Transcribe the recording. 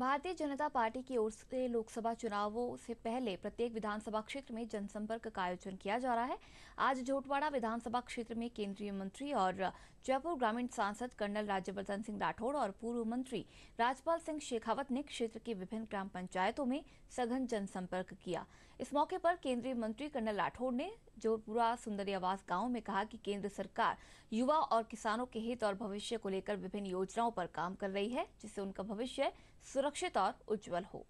भारतीय जनता पार्टी की ओर से लोकसभा चुनावों से पहले प्रत्येक विधानसभा क्षेत्र में जनसंपर्क का आयोजन किया जा रहा है आज झोटवाड़ा विधानसभा क्षेत्र में केंद्रीय मंत्री और जयपुर ग्रामीण सांसद कर्नल राज्यवर्धन सिंह राठौड़ और पूर्व मंत्री राजपाल सिंह शेखावत ने क्षेत्र के विभिन्न ग्राम पंचायतों में सघन जनसंपर्क किया इस मौके पर केंद्रीय मंत्री कर्नल राठौड़ ने जोधपुरा सुंदरी आवास गांव में कहा कि केंद्र सरकार युवा और किसानों के हित और भविष्य को लेकर विभिन्न योजनाओं पर काम कर रही है जिससे उनका भविष्य सुरक्षित और उज्जवल हो